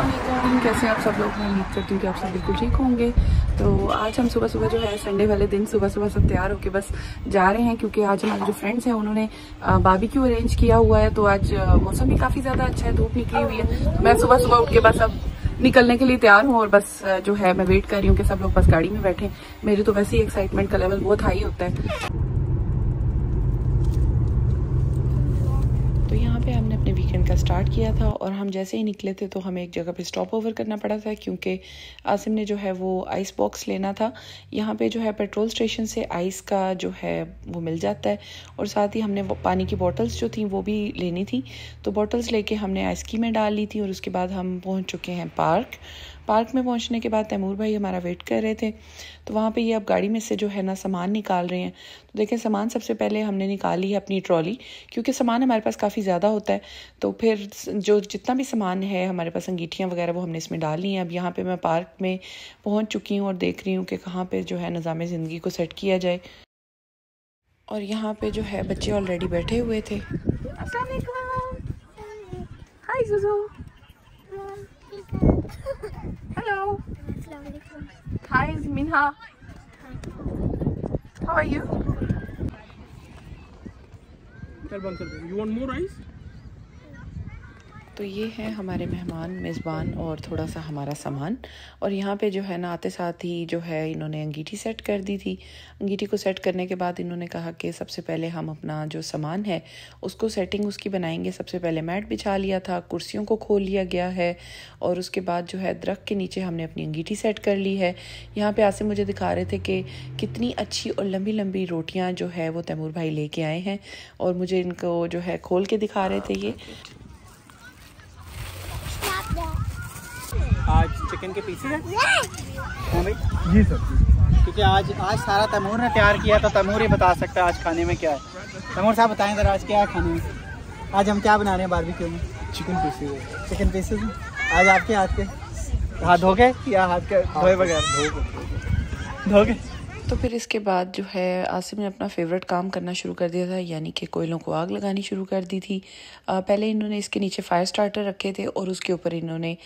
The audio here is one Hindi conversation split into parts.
अल्लाम कैसे आप सब लोग मैं उम्मीद करती हूँ कि आप सब बिल्कुल ठीक होंगे तो आज हम सुबह सुबह जो है संडे वाले दिन सुबह सुबह सब तैयार होके बस जा रहे हैं क्योंकि आज हमारे जो फ्रेंड्स हैं उन्होंने बारबेक्यू अरेंज किया हुआ है तो आज मौसम भी काफ़ी ज़्यादा अच्छा है धूप निकली हुई है तो मैं सुबह सुबह उठ के बस अब निकलने के लिए तैयार हूँ और बस जो है मैं वेट कर रही हूँ कि सब लोग बस गाड़ी में बैठे मेरी तो वैसे ही एक्साइटमेंट का लेवल बहुत हाई होता है तो यहाँ पे हमने स्टार्ट किया था और हम जैसे ही निकले थे तो हमें एक जगह पे स्टॉप ओवर करना पड़ा था क्योंकि आसिम ने जो है वो आइस बॉक्स लेना था यहाँ पे जो है पेट्रोल स्टेशन से आइस का जो है वो मिल जाता है और साथ ही हमने पानी की बॉटल्स जो थी वो भी लेनी थी तो बॉटल्स लेके हमने आइस की में डाल ली थी और उसके बाद हम पहुँच चुके हैं पार्क पार्क में पहुंचने के बाद तैमूर भाई हमारा वेट कर रहे थे तो वहाँ पे ये अब गाड़ी में से जो है ना सामान निकाल रहे हैं तो देखें सामान सबसे पहले हमने निकाली है अपनी ट्रॉली क्योंकि सामान हमारे पास काफ़ी ज़्यादा होता है तो फिर जो जितना भी सामान है हमारे पास अंगीठियाँ वगैरह वो हमने इसमें डाली हैं अब यहाँ पर मैं पार्क में पहुँच चुकी हूँ और देख रही हूँ कि कहाँ पर जो है निज़ाम ज़िंदगी को सेट किया जाए और यहाँ पे जो है बच्चे ऑलरेडी बैठे हुए थे हाय Hello. Hi, it's Minha. How are you? You want more rice? तो ये है हमारे मेहमान मेज़बान और थोड़ा सा हमारा सामान और यहाँ पे जो है ना आते साथ ही जो है इन्होंने अंगीठी सेट कर दी थी अंगीठी को सेट करने के बाद इन्होंने कहा कि सबसे पहले हम अपना जो सामान है उसको सेटिंग उसकी बनाएंगे सबसे पहले मैट बिछा लिया था कुर्सियों को खोल लिया गया है और उसके बाद जो है दरख्त के नीचे हमने अपनी अंगीठी सेट कर ली है यहाँ पर आसे मुझे दिखा रहे थे कि कितनी अच्छी और लंबी लंबी रोटियाँ जो है वो तैमूर भाई ले आए हैं और मुझे इनको जो है खोल के दिखा रहे थे ये आज चिकन के पीसेस हैं हाँ भाई जी सर क्योंकि आज आज सारा तैमूर ने तैयार किया तो तैमूर ही बता सकता है आज खाने में क्या है तैमूर साहब बताएं सर आज क्या है खाने में आज हम क्या बना रहे हैं बारबेक्यू में चिकन पीसेज चिकन पीसेज आज आपके हाथ के हाथ धो गए या हाथ के धोए बगैर धो गए तो फिर इसके बाद जो है आसिम ने अपना फेवरेट काम करना शुरू कर दिया था यानी कि कोयलों को आग लगानी शुरू कर दी थी आ, पहले इन्होंने इसके नीचे फायर स्टार्टर रखे थे और उसके ऊपर इन्होंने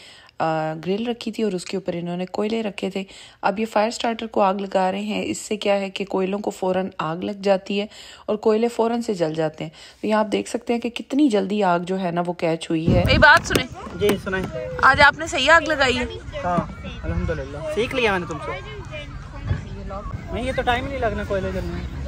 ग्रिल रखी थी और उसके ऊपर इन्होंने कोयले रखे थे अब ये फायर स्टार्टर को आग लगा रहे हैं इससे क्या है कि कोयलों को फ़ौरन आग लग जाती है और कोयले फ़ौरन से जल जाते हैं तो यहाँ आप देख सकते हैं कि कितनी जल्दी आग जो है ना वो कैच हुई है ये बात सुने जी सुने आज आपने सही आग लगाई है हाँ सीख लिया मैंने तुमसे नहीं ये तो टाइम नहीं लगना कोयले जलने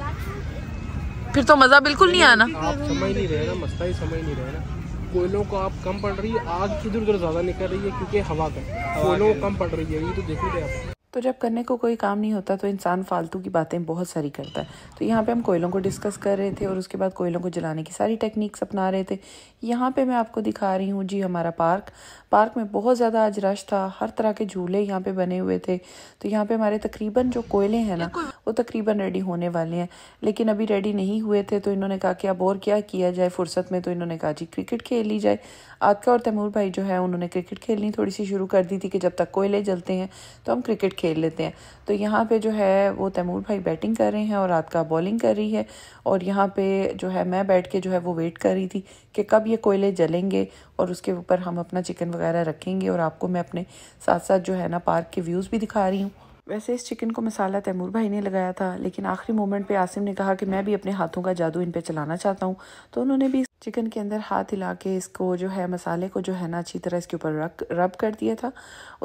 फिर तो मज़ा बिल्कुल नहीं आना समझ नहीं रहे ना ही समझ नहीं रहे ना कोयलों को आप कम पड़ रही है आग इधर उधर ज़्यादा निकल रही है क्योंकि हवा का कोयलों कम पड़ रही है ये तो देखो आप तो जब करने को कोई काम नहीं होता तो इंसान फालतू की बातें बहुत सारी करता है तो यहाँ पे हम कोयलों को डिस्कस कर रहे थे और उसके बाद कोयलों को जलाने की सारी टेक्निक्स अपना रहे थे यहाँ पे मैं आपको दिखा रही हूँ जी हमारा पार्क पार्क में बहुत ज़्यादा आज रश था हर तरह के झूले यहाँ पे बने हुए थे तो यहाँ पे हमारे तकरीबन जो कोयले हैं ना वो तकरीबन रेडी होने वाले हैं लेकिन अभी रेडी नहीं हुए थे तो इन्होंने कहा कि अब और क्या किया जाए फुर्सत में तो इन्होंने कहा जी क्रिकेट खेल ली जाए आका और तैमूर भाई जो है उन्होंने क्रिकेट खेलनी थोड़ी सी शुरू कर दी थी कि जब तक कोयले जलते हैं तो हम क्रिकेट खेल लेते हैं तो यहाँ पे जो है वो तैमूर भाई बैटिंग कर रहे हैं और का बॉलिंग कर रही है और यहाँ पे जो है मैं बैठ के जो है वो वेट कर रही थी कि कब ये कोयले जलेंगे और उसके ऊपर हम अपना चिकन वगैरह रखेंगे और आपको मैं अपने साथ साथ जो है ना पार्क के व्यूज़ भी दिखा रही हूँ वैसे इस चिकन को मसाला तैमूर भाई ने लगाया था लेकिन आखिरी मोमेंट पे आसिम ने कहा कि मैं भी अपने हाथों का जादू इन पे चलाना चाहता हूँ तो उन्होंने भी चिकन के अंदर हाथ हिला के इसको जो है मसाले को जो है ना अच्छी तरह इसके ऊपर रख रब कर दिया था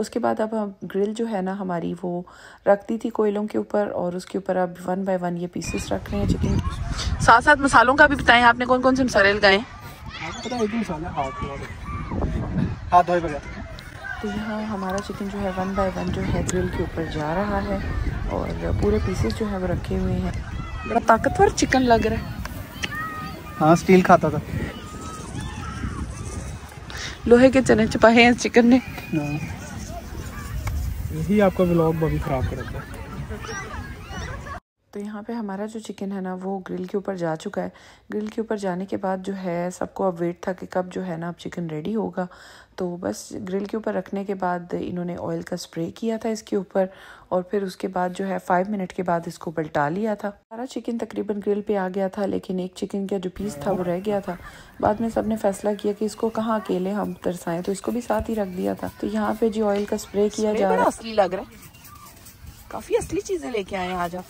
उसके बाद अब हम ग्रिल जो है ना हमारी वो रख दी थी कोयलों के ऊपर और उसके ऊपर अब वन बाय वन ये पीसेस रख रहे हैं चिकन साथ साथ मसालों का भी बताएं आपने कौन कौन से मसाले लगाए तो यहाँ हमारा चिकन जो है वन बाई वन जो है ग्रिल के ऊपर जा रहा है और पूरे पीसेस जो है वो रखे हुए हैं बड़ा ताकतवर चिकन लग रहा है हाँ स्टील खाता था लोहे के चने छुपाए हैं चिकन ने हाँ। यही आपका ब्लॉग बहुत खराब कर रखा है तो यहाँ पे हमारा जो चिकन है ना वो ग्रिल के ऊपर जा चुका है ग्रिल के ऊपर जाने के बाद जो है सबको अब वेट था कि कब जो है ना अब चिकन रेडी होगा तो बस ग्रिल के ऊपर रखने के बाद इन्होंने ऑयल का स्प्रे किया था इसके ऊपर और फिर उसके बाद जो है फाइव मिनट के बाद इसको पलटा लिया था सारा चिकन तकरीबन ग्रिल पे आ गया था लेकिन एक चिकन का जो पीस था वो रह गया था बाद में सब ने फैसला किया कि इसको कहाँ अकेले हम तरसाएं तो इसको भी साथ ही रख दिया था तो यहाँ पे जो ऑयल का स्प्रे किया जा रहा है असली लग रहा है काफ़ी असली चीज़ें लेके आए आज आप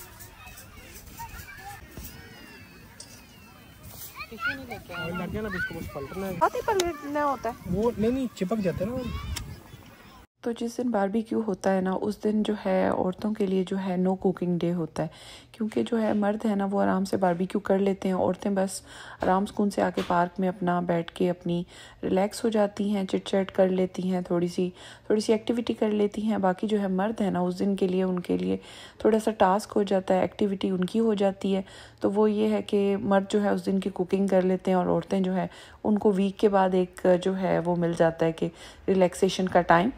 होता है चिपक जाता है ना तो जिस दिन बारबेक्यू होता है ना उस दिन जो है औरतों के लिए जो है नो कुकिंग डे होता है क्योंकि जो है मर्द है ना वो आराम से बारबेक्यू कर लेते हैं औरतें बस आराम सुकून से आके पार्क में अपना बैठ के अपनी रिलैक्स हो जाती हैं चिट चैट कर लेती हैं थोड़ी सी थोड़ी सी एक्टिविटी कर लेती हैं बाकी जो है मर्द है ना उस दिन के लिए उनके लिए थोड़ा सा टास्क हो जाता है एक्टिविटी उनकी हो जाती है तो वो ये है कि मर्द जो है उस दिन की कुकिंग कर लेते हैं और औरतें जो है उनको वीक के बाद एक जो है वो मिल जाता है कि रिलैक्सेशन का टाइम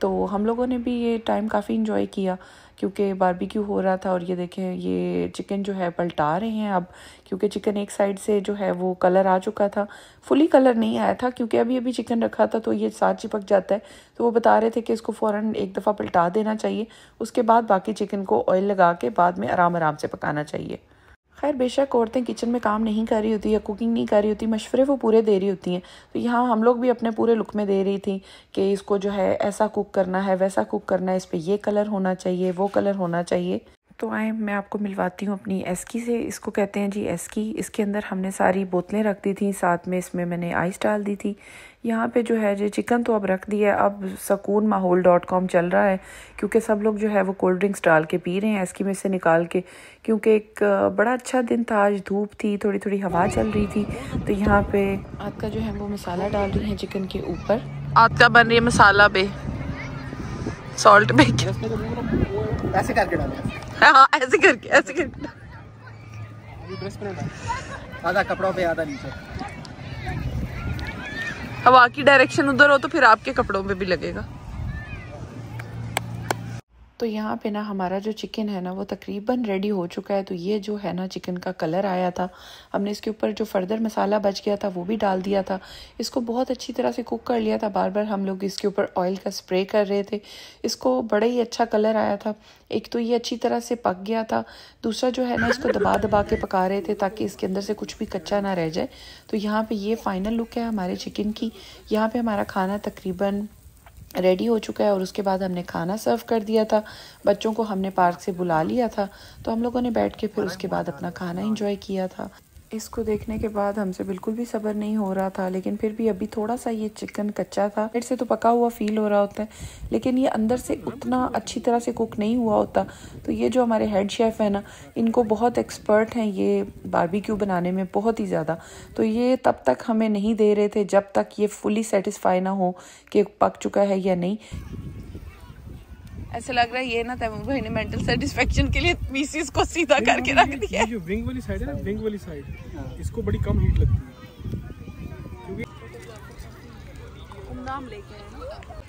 तो हम लोगों ने भी ये टाइम काफ़ी इन्जॉय किया क्योंकि बारबेक्यू हो रहा था और ये देखें ये चिकन जो है पलटा रहे हैं अब क्योंकि चिकन एक साइड से जो है वो कलर आ चुका था फुली कलर नहीं आया था क्योंकि अभी अभी चिकन रखा था तो ये साथ चिपक जाता है तो वो बता रहे थे कि इसको फ़ौर एक दफ़ा पलटा देना चाहिए उसके बाद बाकी चिकन को ऑयल लगा के बाद में आराम आराम से पकाना चाहिए खैर बेशक औरतें किचन में काम नहीं कर रही होती या कुकिंग नहीं कर रही होती मशवरे वो पूरे दे रही होती हैं तो यहाँ हम लोग भी अपने पूरे लुक में दे रही थी कि इसको जो है ऐसा कुक करना है वैसा कुक करना है इस पर यह कलर होना चाहिए वो कलर होना चाहिए तो आए मैं आपको मिलवाती हूँ अपनी एसकी से इसको कहते हैं जी एसकी इसके अंदर हमने सारी बोतलें रख दी थी साथ में इसमें मैंने आइस डाल दी थी यहाँ पे जो है जो चिकन तो अब रख दिया है अब सकून माहौल डॉट कॉम चल रहा है क्योंकि सब लोग जो है वो कोल्ड ड्रिंक्स डाल के पी रहे हैं एसकी में से निकाल के क्योंकि एक बड़ा अच्छा दिन था आज धूप थी थोड़ी थोड़ी हवा चल रही थी तो यहाँ पे आपका जो है वो मसाला डाल रही है चिकन के ऊपर आपका बन रही है मसाला पे सॉल्ट पे ऐसे करके डाल हाँ, ऐसे करके ऐसे करके आधा कपड़ों पे आधा नीचे हवा की डायरेक्शन उधर हो तो फिर आपके कपड़ों पे भी लगेगा तो यहाँ पे ना हमारा जो चिकन है ना वो तकरीबन रेडी हो चुका है तो ये जो है ना चिकन का कलर आया था हमने इसके ऊपर जो फर्दर मसाला बच गया था वो भी डाल दिया था इसको बहुत अच्छी तरह से कुक कर लिया था बार बार हम लोग इसके ऊपर ऑयल का स्प्रे कर रहे थे इसको बड़ा ही अच्छा कलर आया था एक तो ये अच्छी तरह से पक गया था दूसरा जो है ना इसको दबा दबा के पका रहे थे ताकि इसके अंदर से कुछ भी कच्चा ना रह जाए तो यहाँ पर ये फाइनल लुक है हमारे चिकन की यहाँ पर हमारा खाना तकरीबन रेडी हो चुका है और उसके बाद हमने खाना सर्व कर दिया था बच्चों को हमने पार्क से बुला लिया था तो हम लोगों ने बैठ के फिर उसके बाद अपना खाना इंजॉय किया था इसको देखने के बाद हमसे बिल्कुल भी सब्र नहीं हो रहा था लेकिन फिर भी अभी थोड़ा सा ये चिकन कच्चा था फिर से तो पका हुआ फील हो रहा होता है लेकिन ये अंदर से उतना अच्छी तरह से कुक नहीं हुआ होता तो ये जो हमारे हेड शेफ़ है ना इनको बहुत एक्सपर्ट हैं ये बारबेक्यू बनाने में बहुत ही ज़्यादा तो ये तब तक हमें नहीं दे रहे थे जब तक ये फुली सेटिस्फाई ना हो कि पक चुका है या नहीं ऐसा लग रहा है ये ना तैमूर भाई ने मेंटल सेटिस्फेक्शन के लिए पीसीस को सीधा करके रख दिया है विंग वाली साइड है ना विंग वाली साइड हाँ। इसको बड़ी कम हीट लगती है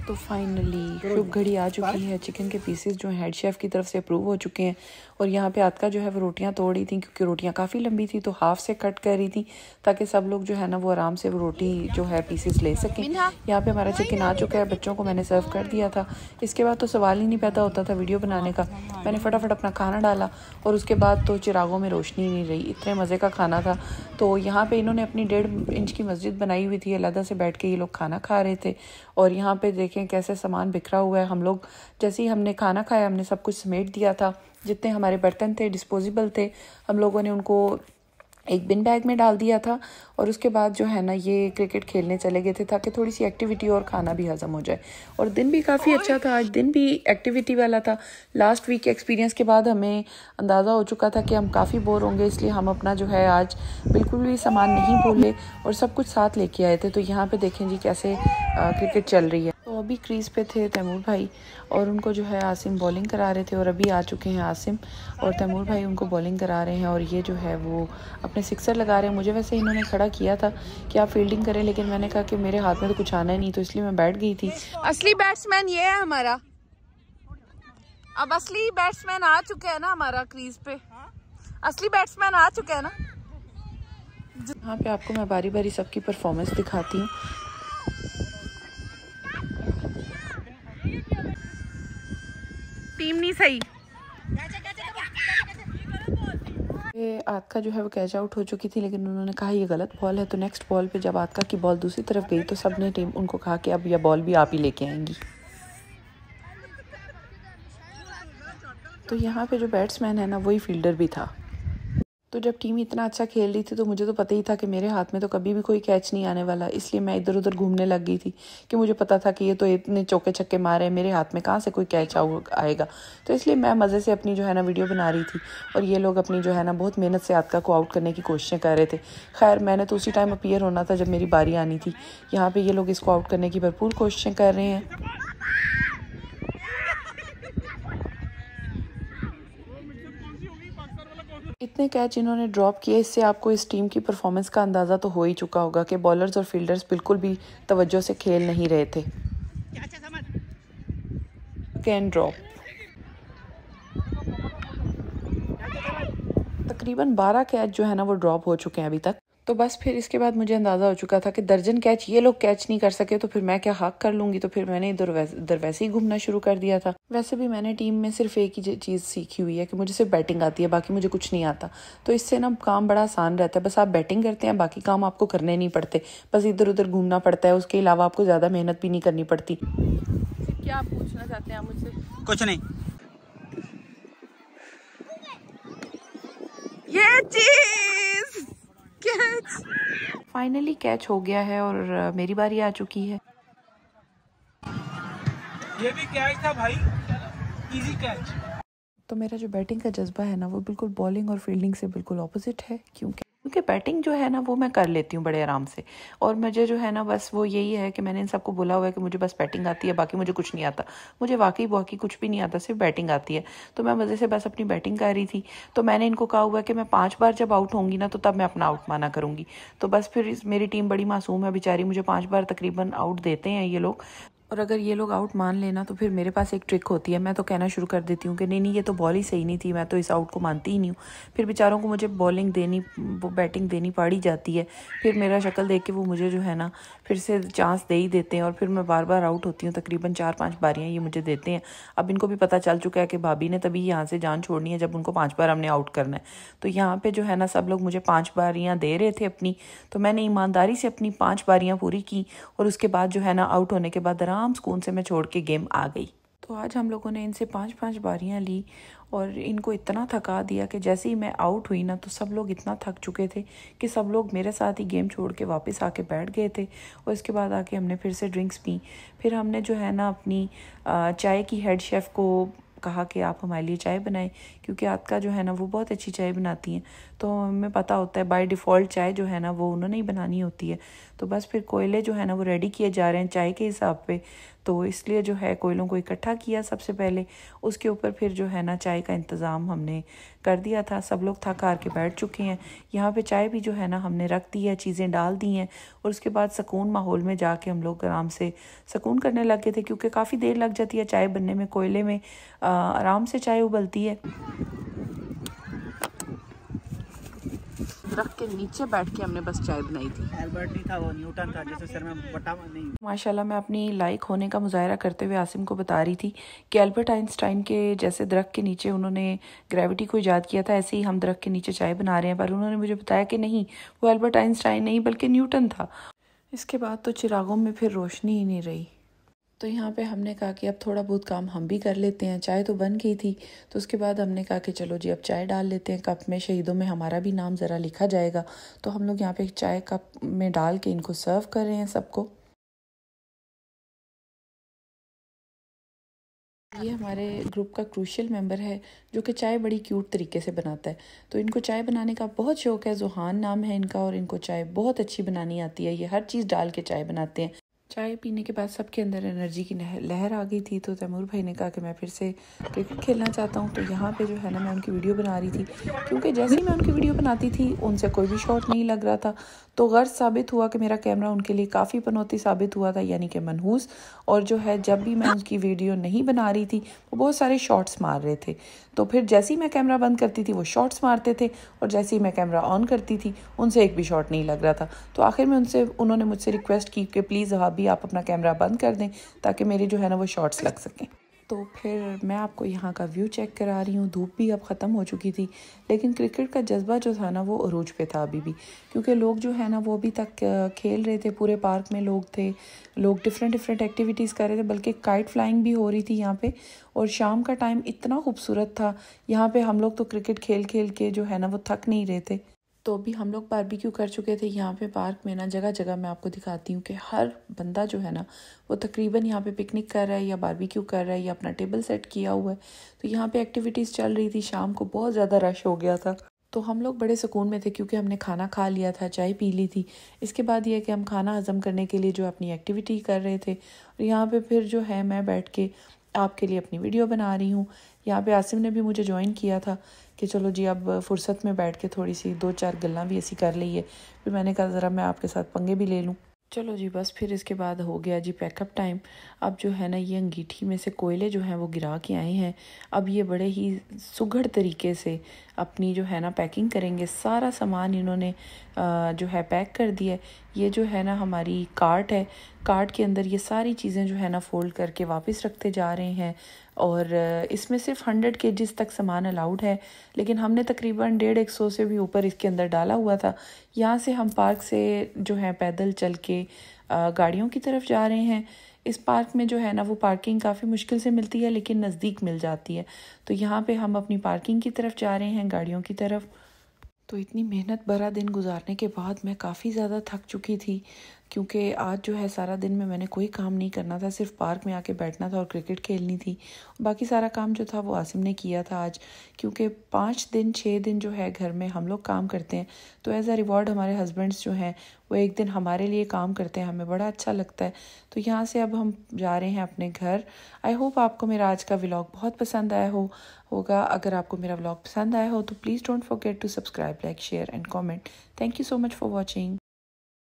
तो फाइनली शुभ घड़ी आ चुकी है चिकन के पीसेस जो हेड शेफ की तरफ से अप्रूव हो चुके हैं और यहाँ पे आदका जो है वो रोटियाँ तोड़ रही थी क्योंकि रोटियाँ काफ़ी लंबी थी तो हाफ से कट कर रही थी ताकि सब लोग जो है ना वो आराम से वो रोटी जो है पीसेस ले सकें यहाँ पे हमारा चिकन आ चुका है बच्चों को मैंने सर्व कर दिया था इसके बाद तो सवाल ही नहीं पैदा होता था वीडियो बनाने का मैंने फटाफट अपना खाना डाला और उसके बाद तो चिरागों में रोशनी नहीं रही इतने मज़े का खाना था तो यहाँ पर इन्होंने अपनी डेढ़ इंच की मस्जिद बनाई हुई थी अलहदा से बैठ के ये लोग खाना खा रहे थे और यहाँ पर देखें कैसे सामान बिखरा हुआ है हम लोग जैसे ही हमने खाना खाया हमने सब कुछ समेट दिया था जितने हमारे बर्तन थे डिस्पोजेबल थे हम लोगों ने उनको एक बिन बैग में डाल दिया था और उसके बाद जो है ना ये क्रिकेट खेलने चले गए थे ताकि थोड़ी सी एक्टिविटी और खाना भी हज़म हो जाए और दिन भी काफ़ी अच्छा था आज दिन भी एक्टिविटी वाला था लास्ट वीक के एक्सपीरियंस के बाद हमें अंदाज़ा हो चुका था कि हम काफ़ी बोर होंगे इसलिए हम अपना जो है आज बिल्कुल भी सामान नहीं भूले और सब कुछ साथ लेके आए थे तो यहाँ पर देखें जी कैसे क्रिकेट चल रही है तो अभी क्रीज पे थे तैमूर भाई और उनको जो है आसिम बॉलिंग करा रहे थे और अभी आ चुके हैं आसिम और तैमूर भाई उनको बॉलिंग करा रहे हैं और ये जो है वो अपने सिक्सर लगा रहे हैं मुझे वैसे इन्होंने खड़ा किया था कि आप फील्डिंग करें लेकिन मैंने कहा कि मेरे हाथ में तो कुछ आना ही नहीं तो इसलिए मैं बैठ गई थी असली बैट्समैन ये है हमारा अब असली बैट्समैन आ चुके हैं ना हमारा क्रीज पे असली बैट्समैन आ चुके हैं ना यहाँ पे आपको मैं बारी बारी सबकी परफॉर्मेंस दिखाती हूँ टीम नहीं सही आतका जो है वो कैच आउट हो चुकी थी लेकिन उन्होंने कहा ये गलत बॉल है तो नेक्स्ट बॉल पे जब आतका की बॉल दूसरी तरफ गई तो सब ने टीम उनको कहा कि अब यह बॉल भी आप ही लेके आएंगी तो यहाँ पे जो बैट्समैन है ना वही फील्डर भी था तो जब टीम इतना अच्छा खेल रही थी तो मुझे तो पता ही था कि मेरे हाथ में तो कभी भी कोई कैच नहीं आने वाला इसलिए मैं इधर उधर घूमने लग गई थी कि मुझे पता था कि ये तो इतने चौके छक्के मारे हैं मेरे हाथ में कहाँ से कोई कैच आएगा तो इसलिए मैं मज़े से अपनी जो है ना वीडियो बना रही थी और ये लोग अपनी जो है ना बहुत मेहनत से आदका को आउट करने की कोशिशें कर रहे थे खैर मैंने तो उसी टाइम अपीयर होना था जब मेरी बारी आनी थी यहाँ पर ये लोग इसको आउट करने की भरपूर कोशिशें कर रहे हैं इतने कैच इन्होंने ड्रॉप किए इससे आपको इस टीम की परफॉर्मेंस का अंदाज़ा तो हो ही चुका होगा कि बॉलर्स और फील्डर्स बिल्कुल भी तवज्जो से खेल नहीं रहे थे कैन ड्रॉप अच्छा तकरीबन 12 कैच जो है ना वो ड्रॉप हो चुके हैं अभी तक तो बस फिर इसके बाद मुझे अंदाज़ा हो चुका था कि दर्जन कैच ये लोग कैच नहीं कर सके तो फिर मैं क्या हक कर लूँगी तो फिर मैंने इधर वैसे ही घूमना शुरू कर दिया था वैसे भी मैंने टीम में सिर्फ एक ही चीज़ सीखी हुई है कि मुझे सिर्फ बैटिंग आती है बाकी मुझे कुछ नहीं आता तो इससे ना काम बड़ा आसान रहता है बस आप बैटिंग करते हैं बाकी काम आपको करने नहीं पड़ते बस इधर उधर घूमना पड़ता है उसके अलावा आपको ज़्यादा मेहनत भी नहीं करनी पड़ती क्या पूछना चाहते हैं आप मुझसे कुछ नहीं ये चीज़ कैच फाइनली कैच हो गया है और मेरी बारी आ चुकी है ये भी कैच था भाई इजी कैच तो मेरा जो बैटिंग का जज्बा है ना वो बिल्कुल बॉलिंग और फील्डिंग से बिल्कुल ऑपोजिट है क्योंकि क्योंकि बैटिंग जो है ना वो मैं कर लेती हूँ बड़े आराम से और मुझे जो है ना बस वो यही है कि मैंने इन सबको बोला हुआ है कि मुझे बस बैटिंग आती है बाकी मुझे कुछ नहीं आता मुझे वाकई वाकई कुछ भी नहीं आता सिर्फ बैटिंग आती है तो मैं मज़े से बस अपनी बैटिंग कर रही थी तो मैंने इनको कहा हुआ है कि मैं पाँच बार जब आउट होंगी ना तो तब मैं अपना आउट माना करूँगी तो बस फिर मेरी टीम बड़ी मासूम है बेचारी मुझे पाँच बार तकरीबन आउट देते हैं ये लोग और अगर ये लोग आउट मान लेना तो फिर मेरे पास एक ट्रिक होती है मैं तो कहना शुरू कर देती हूँ कि नहीं नहीं ये तो बॉल ही सही नहीं थी मैं तो इस आउट को मानती ही नहीं हूँ फिर बेचारों को मुझे बॉलिंग देनी वो बैटिंग देनी पड़ी जाती है फिर मेरा शक्ल देख के वो मुझे जो है ना फिर से चांस दे ही देते हैं और फिर मैं बार बार आउट होती हूँ तकरीबन चार पाँच बारियाँ ये मुझे देते हैं अब इनको भी पता चल चुका है कि भाभी ने तभी यहाँ से जान छोड़नी है जब उनको पाँच बार हमने आउट करना है तो यहाँ पर जो है ना सब लोग मुझे पाँच बारियाँ दे रहे थे अपनी तो मैंने ईमानदारी से अपनी पाँच बारियाँ पूरी की और उसके बाद जो है ना आउट होने के बाद दरा आराम सुकून से मैं छोड़ के गेम आ गई तो आज हम लोगों ने इनसे पाँच पाँच बारियाँ ली और इनको इतना थका दिया कि जैसे ही मैं आउट हुई ना तो सब लोग इतना थक चुके थे कि सब लोग मेरे साथ ही गेम छोड़ के वापस आके बैठ गए थे और इसके बाद आके हमने फिर से ड्रिंक्स पी फिर हमने जो है ना अपनी चाय की हेड शेफ़ को कहा कि आप हमारे लिए चाय बनाएं क्योंकि का जो है ना वो बहुत अच्छी चाय बनाती हैं तो हमें पता होता है बाय डिफ़ॉल्ट चाय जो है ना वो उन्होंने ही बनानी होती है तो बस फिर कोयले जो है ना वो रेडी किए जा रहे हैं चाय के हिसाब पे तो इसलिए जो है कोयलों को इकट्ठा किया सबसे पहले उसके ऊपर फिर जो है ना चाय का इंतज़ाम हमने कर दिया था सब लोग थक हार के बैठ चुके हैं यहाँ पे चाय भी जो है ना हमने रख दी है चीज़ें डाल दी हैं और उसके बाद सकून माहौल में जाके हम लोग आराम से सकून करने लग गए थे क्योंकि काफ़ी देर लग जाती है चाय बनने में कोयले में आराम से चाय उबलती है दरख्त के नीचे बैठ के हमने बस चाय बनाई थी एल्बर्ट नहीं था वो न्यूटन था जैसे सर बटा नहीं माशाल्लाह मैं अपनी लाइक होने का मुजाहरा करते हुए आसिम को बता रही थी कि एल्बर्ट आइंस्टाइन के जैसे दरख्त के नीचे उन्होंने ग्रेविटी को ईजाद किया था ऐसे ही हम दरख्त के नीचे चाय बना रहे हैं पर उन्होंने मुझे बताया कि नहीं वो एल्बर्ट आइंस्टाइन नहीं बल्कि न्यूटन था इसके बाद तो चिरागों में फिर रोशनी ही नहीं रही तो यहाँ पे हमने कहा कि अब थोड़ा बहुत काम हम भी कर लेते हैं चाय तो बन गई थी तो उसके बाद हमने कहा कि चलो जी अब चाय डाल लेते हैं कप में शहीदों में हमारा भी नाम ज़रा लिखा जाएगा तो हम लोग यहाँ पे चाय कप में डाल के इनको सर्व कर रहे हैं सबको ये हमारे ग्रुप का क्रूशियल मेंबर है जो कि चाय बड़ी क्यूट तरीके से बनाता है तो इनको चाय बनाने का बहुत शौक है जुहान नाम है इनका और इनको चाय बहुत अच्छी बनानी आती है ये हर चीज़ डाल के चाय बनाते हैं चाय पीने के बाद सबके अंदर एनर्जी की लहर आ गई थी तो तैमूर भाई ने कहा कि मैं फिर से क्रिकेट खेलना चाहता हूँ तो यहाँ पे जो है ना मैं उनकी वीडियो बना रही थी क्योंकि जैसे ही मैं उनकी वीडियो बनाती थी उनसे कोई भी शॉट नहीं लग रहा था तो गर्ज साबित हुआ कि मेरा कैमरा उनके लिए काफ़ी पनौती साबित हुआ था यानी कि मनहूस और जो है जब भी मैं उनकी वीडियो नहीं बना रही थी वो बहुत सारे शॉट्स मार रहे थे तो फिर जैसे ही मैं कैमरा बंद करती थी वो शॉट्स मारते थे और जैसे ही मैं कैमरा ऑन करती थी उनसे एक भी शॉट नहीं लग रहा था तो आखिर में उनसे उन्होंने मुझसे रिक्वेस्ट की कि प्लीज़ आप भी आप अपना कैमरा बंद कर दें ताकि मेरे जो है ना वो शॉर्ट्स लग सकें तो फिर मैं आपको यहाँ का व्यू चेक करा रही हूँ धूप भी अब ख़त्म हो चुकी थी लेकिन क्रिकेट का जज्बा जो था ना वो अरूज पे था अभी भी क्योंकि लोग जो है ना वो अभी तक खेल रहे थे पूरे पार्क में लोग थे लोग डिफरेंट डिफरेंट एक्टिविटीज़ कर रहे थे बल्कि काइट फ्लाइंग भी हो रही थी यहाँ पे और शाम का टाइम इतना खूबसूरत था यहाँ पर हम लोग तो क्रिकेट खेल खेल के जो है ना वो थक नहीं रहे थे तो अभी हम लोग बारबेक्यू कर चुके थे यहाँ पे पार्क में ना जगह जगह मैं आपको दिखाती हूँ कि हर बंदा जो है ना वो तकरीबन यहाँ पे पिकनिक कर रहा है या बारबेक्यू कर रहा है या अपना टेबल सेट किया हुआ है तो यहाँ पे एक्टिविटीज़ चल रही थी शाम को बहुत ज़्यादा रश हो गया था तो हम लोग बड़े सुकून में थे क्योंकि हमने खाना खा लिया था चाय पी ली थी इसके बाद यह कि हम खाना हज़म करने के लिए जो अपनी एक्टिविटी कर रहे थे और यहाँ पर फिर जो है मैं बैठ के आपके लिए अपनी वीडियो बना रही हूँ यहाँ पे आसिम ने भी मुझे ज्वाइन किया था कि चलो जी अब फुर्सत में बैठ के थोड़ी सी दो चार गल् भी ऐसी कर है फिर मैंने कहा ज़रा मैं आपके साथ पंगे भी ले लूँ चलो जी बस फिर इसके बाद हो गया जी पैकअप टाइम अब जो है ना ये अंगीठी में से कोयले जो हैं वो गिरा के आए हैं अब ये बड़े ही सुघड़ तरीके से अपनी जो है ना पैकिंग करेंगे सारा सामान इन्होंने जो है पैक कर दिया ये जो है ना हमारी कार्ट है कार्ट के अंदर ये सारी चीज़ें जो है ना फ़ोल्ड करके वापस रखते जा रहे हैं और इसमें सिर्फ हंड्रेड के तक सामान अलाउड है लेकिन हमने तकरीबन डेढ़ एक सौ से भी ऊपर इसके अंदर डाला हुआ था यहाँ से हम पार्क से जो है पैदल चल के गाड़ियों की तरफ जा रहे हैं इस पार्क में जो है ना वो पार्किंग काफ़ी मुश्किल से मिलती है लेकिन नज़दीक मिल जाती है तो यहाँ पे हम अपनी पार्किंग की तरफ जा रहे हैं गाड़ियों की तरफ तो इतनी मेहनत भरा दिन गुजारने के बाद मैं काफ़ी ज़्यादा थक चुकी थी क्योंकि आज जो है सारा दिन में मैंने कोई काम नहीं करना था सिर्फ पार्क में आके बैठना था और क्रिकेट खेलनी थी बाकी सारा काम जो था वो आसिम ने किया था आज क्योंकि पाँच दिन छः दिन जो है घर में हम लोग काम करते हैं तो एज़ अ रिवॉर्ड हमारे हस्बैंड्स जो हैं वो एक दिन हमारे लिए काम करते हैं हमें बड़ा अच्छा लगता है तो यहाँ से अब हम जा रहे हैं अपने घर आई होप आपको मेरा आज का व्लॉग बहुत पसंद आया हो होगा अगर आपको मेरा व्लॉग पसंद आया हो तो please don't forget to subscribe like share and comment thank you so much for watching